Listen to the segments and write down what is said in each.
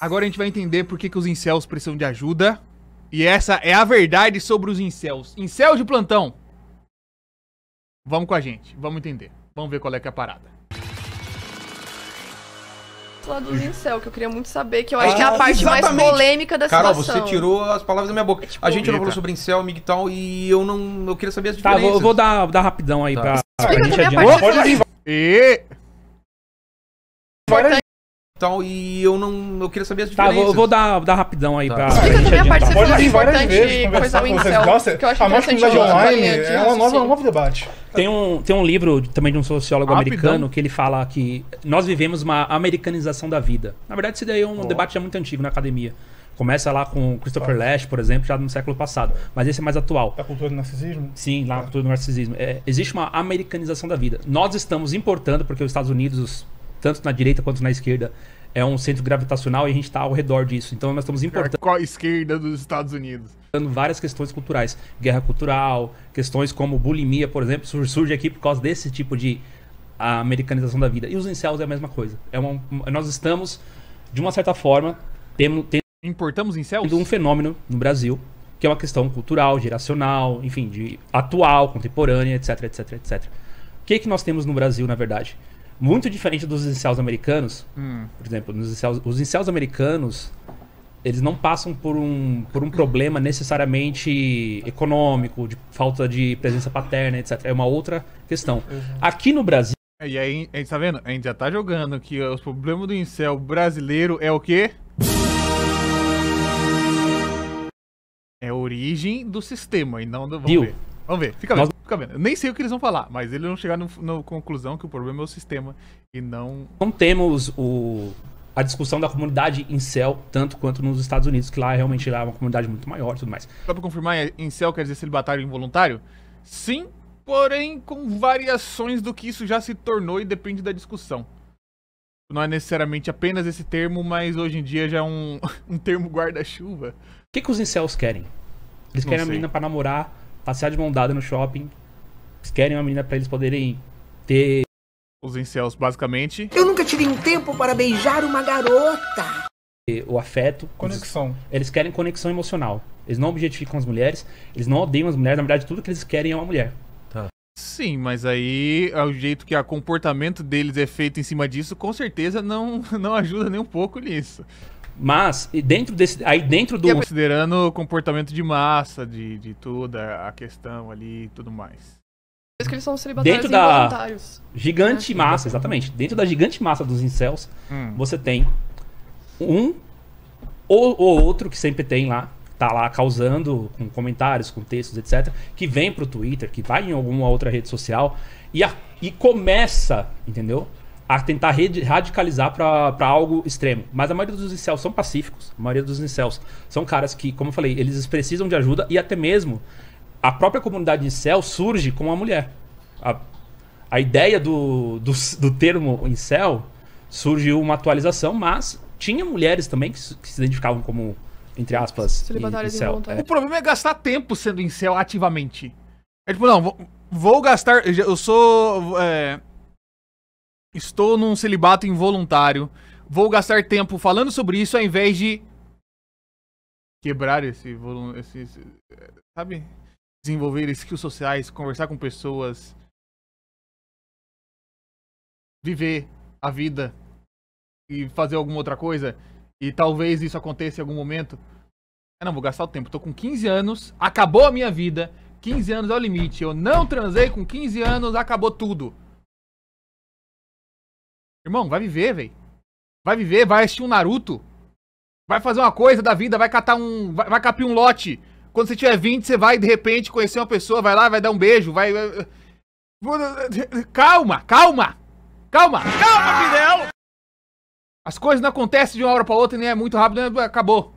Agora a gente vai entender por que, que os incels precisam de ajuda. E essa é a verdade sobre os incels. Incel de plantão. Vamos com a gente, vamos entender. Vamos ver qual é que é a parada. Lá do incel, que eu queria muito saber, que eu acho que é a ah, parte exatamente. mais polêmica da situação. Cara, você tirou as palavras da minha boca. É, tipo, a gente não falou sobre incel, migtal, e eu não. Eu queria saber as diferenças. Tá, vou, vou dar, dar rapidão aí tá. pra. Explica pra a gente Pode parte e... Importante tal, e eu não. Eu queria saber as tá, diferenças. Tá, eu vou, vou dar, dar rapidão aí tá. pra. Explica também a parte que você Pode importante coisa que eu acho a masculinidade online é um novo debate. Tem um, tem um livro também de um sociólogo americano que ele fala que nós vivemos uma americanização da vida. Na verdade, isso daí é um oh. debate já muito antigo na academia. Começa lá com Christopher tá. Lash, por exemplo, já no século passado. Mas esse é mais atual. A cultura do narcisismo? Sim, lá é. na tá. cultura do narcisismo. É, existe uma americanização da vida. Nós estamos importando, porque os Estados Unidos, tanto na direita quanto na esquerda, é um centro gravitacional e a gente está ao redor disso. Então nós estamos importando. Qual a esquerda dos Estados Unidos? Várias questões culturais, guerra cultural, questões como bulimia, por exemplo, surge aqui por causa desse tipo de americanização da vida. E os incels é a mesma coisa. É uma, nós estamos, de uma certa forma, temos. Tem Importamos incels? Um fenômeno no Brasil, que é uma questão cultural, geracional, enfim, de atual, contemporânea, etc, etc, etc. O que, é que nós temos no Brasil, na verdade? Muito diferente dos incels americanos. Hum. Por exemplo, nos incels, os incels americanos, eles não passam por um, por um problema necessariamente econômico, de falta de presença paterna, etc. É uma outra questão. Uhum. Aqui no Brasil. É, e aí, a gente tá vendo? A gente já tá jogando que o problema do incel brasileiro é o quê? É a origem do sistema e não do. Vamos Vamos ver, fica vendo, fica vendo. Eu nem sei o que eles vão falar, mas eles vão chegar na conclusão que o problema é o sistema e não. Não temos o, a discussão da comunidade incel, tanto quanto nos Estados Unidos, que lá realmente lá é uma comunidade muito maior e tudo mais. Só pra confirmar, incel é, quer dizer celibatário involuntário? Sim, porém com variações do que isso já se tornou e depende da discussão. Não é necessariamente apenas esse termo, mas hoje em dia já é um, um termo guarda-chuva. O que, que os incels querem? Eles querem a menina pra namorar passear de mão dada no shopping. Eles querem uma menina para eles poderem ter. Os incels, basicamente. Eu nunca tive um tempo para beijar uma garota. O afeto. Conexão. Eles querem conexão emocional. Eles não objetificam as mulheres, eles não odeiam as mulheres, na verdade, tudo que eles querem é uma mulher. Tá. Sim, mas aí é o jeito que o comportamento deles é feito em cima disso, com certeza não, não ajuda nem um pouco nisso. Mas, dentro desse. Aí dentro do. É considerando o comportamento de massa, de, de toda a questão ali e tudo mais. Por que eles são dentro da né? gigante é. massa, exatamente. Dentro da gigante massa dos incels, hum. você tem um ou, ou outro que sempre tem lá, tá lá causando com comentários, com textos, etc, que vem pro Twitter, que vai em alguma outra rede social e, a, e começa, entendeu? a tentar radicalizar para algo extremo. Mas a maioria dos incels são pacíficos, a maioria dos incels são caras que, como eu falei, eles precisam de ajuda e até mesmo a própria comunidade incel surge com a mulher. A, a ideia do, do, do termo incel surgiu uma atualização, mas tinha mulheres também que, que se identificavam como, entre aspas, incel. É. O problema é gastar tempo sendo incel ativamente. É tipo, não, vou, vou gastar... Eu sou... É Estou num celibato involuntário. Vou gastar tempo falando sobre isso ao invés de quebrar esse esse, esse, sabe? Desenvolver skills sociais, conversar com pessoas, viver a vida e fazer alguma outra coisa. E talvez isso aconteça em algum momento. Eu não vou gastar o tempo. Tô com 15 anos, acabou a minha vida. 15 anos é o limite. Eu não transei com 15 anos, acabou tudo. Irmão, vai viver, velho. Vai viver, vai assistir um Naruto. Vai fazer uma coisa da vida, vai catar um. Vai, vai capir um lote. Quando você tiver 20, você vai de repente conhecer uma pessoa, vai lá, vai dar um beijo, vai. Calma, calma! Calma! Calma, Fidel! As coisas não acontecem de uma hora para outra, nem é muito rápido, né? acabou.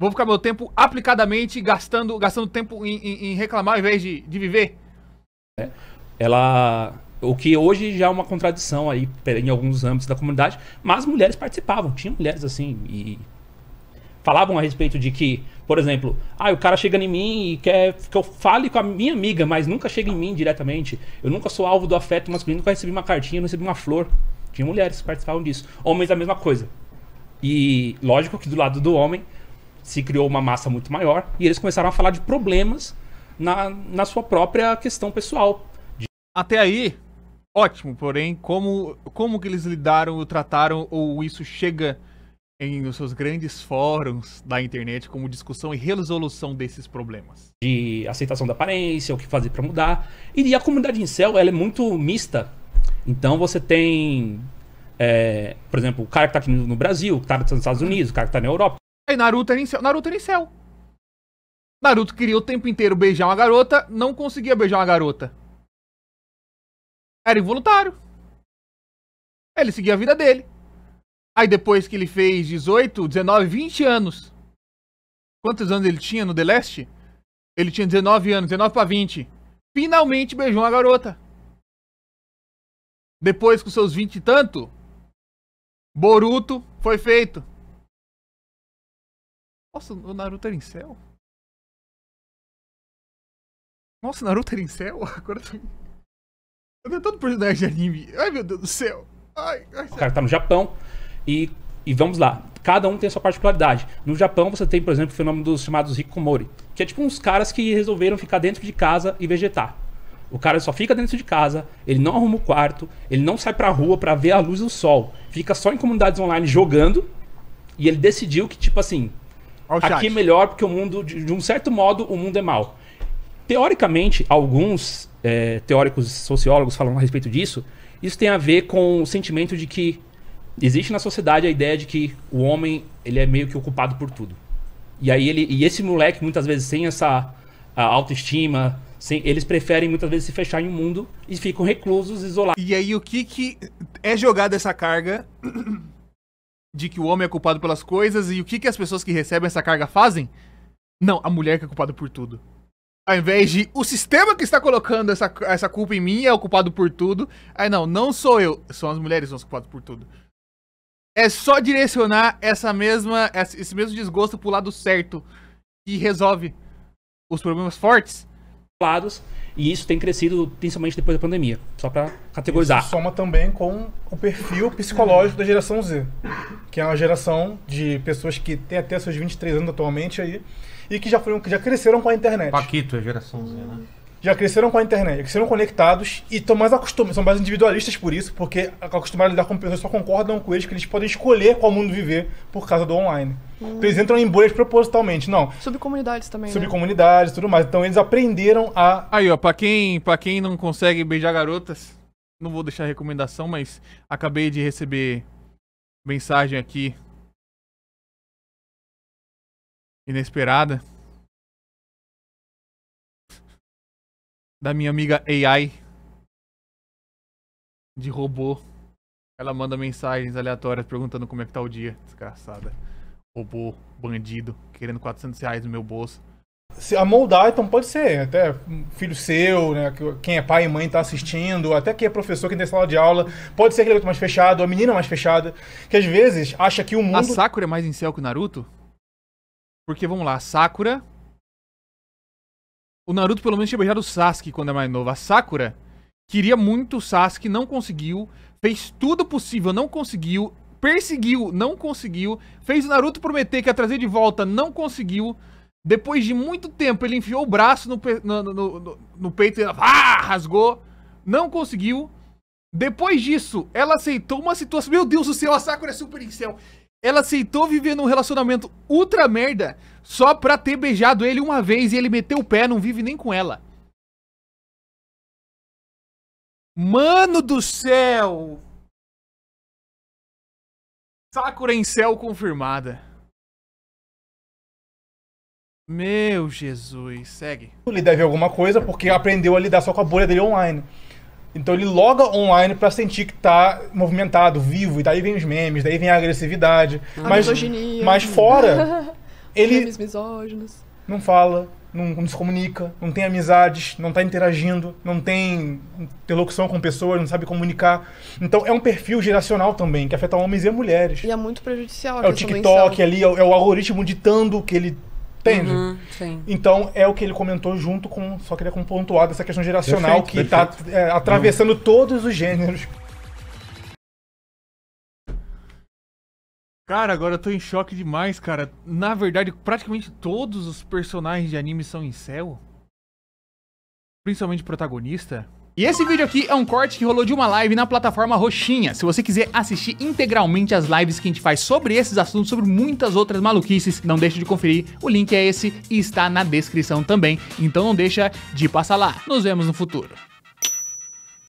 Vou ficar meu tempo aplicadamente gastando, gastando tempo em, em, em reclamar ao invés de, de viver. É. Ela o que hoje já é uma contradição aí em alguns âmbitos da comunidade, mas mulheres participavam, tinha mulheres assim e falavam a respeito de que, por exemplo, ah, o cara chega em mim e quer que eu fale com a minha amiga, mas nunca chega em mim diretamente. Eu nunca sou alvo do afeto masculino, nunca recebi uma cartinha, não recebi uma flor. Tinha mulheres que participavam disso. Homens a mesma coisa. E lógico que do lado do homem se criou uma massa muito maior e eles começaram a falar de problemas na, na sua própria questão pessoal. Até aí, ótimo, porém, como, como que eles lidaram ou trataram, ou isso chega em nos seus grandes fóruns da internet como discussão e resolução desses problemas. De aceitação da aparência, o que fazer para mudar. E a comunidade em céu, ela é muito mista. Então você tem, é, por exemplo, o cara que tá aqui no Brasil, o cara que tá nos Estados Unidos, o cara que tá na Europa. Aí Naruto era em céu. Naruto era em céu. Naruto queria o tempo inteiro beijar uma garota, não conseguia beijar uma garota. Era involuntário. Ele seguia a vida dele. Aí depois que ele fez 18, 19, 20 anos. Quantos anos ele tinha no The Last? Ele tinha 19 anos, 19 para 20. Finalmente beijou uma garota. Depois com seus 20 e tanto, Boruto foi feito. Nossa, o Naruto era em céu? Nossa, o Naruto era em céu? Agora tô... Eu tenho tanto personagem de anime. Ai, meu Deus do céu. Ai, ai, o cara tá no Japão e, e vamos lá. Cada um tem a sua particularidade. No Japão, você tem, por exemplo, o fenômeno dos chamados hikikomori, que é tipo uns caras que resolveram ficar dentro de casa e vegetar. O cara só fica dentro de casa, ele não arruma o quarto, ele não sai pra rua para ver a luz do sol. Fica só em comunidades online jogando e ele decidiu que, tipo assim, aqui é melhor porque o mundo, de, de um certo modo, o mundo é mal. Teoricamente, alguns é, teóricos sociólogos falam a respeito disso. Isso tem a ver com o sentimento de que existe na sociedade a ideia de que o homem ele é meio que ocupado por tudo. E aí ele e esse moleque muitas vezes sem essa autoestima, sem, eles preferem muitas vezes se fechar em um mundo e ficam reclusos, isolados. E aí o que que é jogada essa carga de que o homem é culpado pelas coisas e o que que as pessoas que recebem essa carga fazem? Não, a mulher que é culpada por tudo. Ao invés de o sistema que está colocando essa, essa culpa em mim é o culpado por tudo. Aí não, não sou eu. São as mulheres que são as culpadas por tudo. É só direcionar essa mesma, esse mesmo desgosto pro lado certo. E resolve os problemas fortes. Lados, e isso tem crescido principalmente depois da pandemia. Só para categorizar. Isso soma também com o perfil psicológico da geração Z. Que é uma geração de pessoas que tem até seus 23 anos atualmente aí e que já, foram, que já cresceram com a internet. Paquito, é geração Z, né? Já cresceram com a internet, já cresceram conectados e estão mais acostumados, são mais individualistas por isso, porque acostumaram a lidar com pessoas que só concordam com eles, que eles podem escolher qual mundo viver por causa do online. Hum. Então, eles entram em bolhas propositalmente, não. Subcomunidades também. Né? Subcomunidades e né? tudo mais. Então eles aprenderam a. Aí, ó, pra quem, pra quem não consegue beijar garotas, não vou deixar recomendação, mas acabei de receber mensagem aqui inesperada da minha amiga AI de robô. Ela manda mensagens aleatórias perguntando como é que tá o dia. Desgraçada. Robô, bandido, querendo 400 reais no meu bolso. Se a moldar, então pode ser. Até filho seu, né? Quem é pai e mãe tá assistindo, até quem é professor, quem tem sala de aula. Pode ser aquele outro é mais fechado, a menina mais fechada. Que às vezes acha que o mundo. A Sakura é mais em céu que o Naruto? Porque, vamos lá, Sakura... O Naruto pelo menos tinha beijado o Sasuke quando é mais novo. A Sakura queria muito o Sasuke, não conseguiu. Fez tudo possível, não conseguiu. Perseguiu, não conseguiu. Fez o Naruto prometer que ia trazer de volta, não conseguiu. Depois de muito tempo, ele enfiou o braço no, pe no, no, no peito e ah, rasgou. Não conseguiu. Depois disso, ela aceitou uma situação. Meu Deus do céu, a Sakura é super incel. Ela aceitou viver num relacionamento ultra merda só pra ter beijado ele uma vez e ele meteu o pé, não vive nem com ela. Mano do céu! Sakura em céu confirmada. Meu Jesus, segue. Ele deve alguma coisa porque aprendeu a lidar só com a bolha dele online. Então ele loga online para sentir que tá movimentado, vivo, e daí vem os memes, daí vem a agressividade. A mas, misoginia. Mas fora, ele... Memes misóginos. Não fala, não, não, se comunica, não tem amizades, não tá interagindo, não tem interlocução com pessoas, não sabe comunicar. Então é um perfil geracional também, que afeta homens e mulheres. E é muito prejudicial. É o TikTok ali, é o, é o algoritmo ditando que ele Entende? Uhum, então é o que ele comentou junto com. Só queria pontuar dessa questão geracional perfeito, que tá é, atravessando uhum. todos os gêneros. Cara, agora eu tô em choque demais, cara. Na verdade, praticamente todos os personagens de anime são em céu. Principalmente protagonista. E esse vídeo aqui é um corte que rolou de uma live na plataforma Roxinha. Se você quiser assistir integralmente as lives que a gente faz sobre esses assuntos, sobre muitas outras maluquices, não deixe de conferir. O link é esse e está na descrição também. Então não deixa de passar lá. Nos vemos no futuro.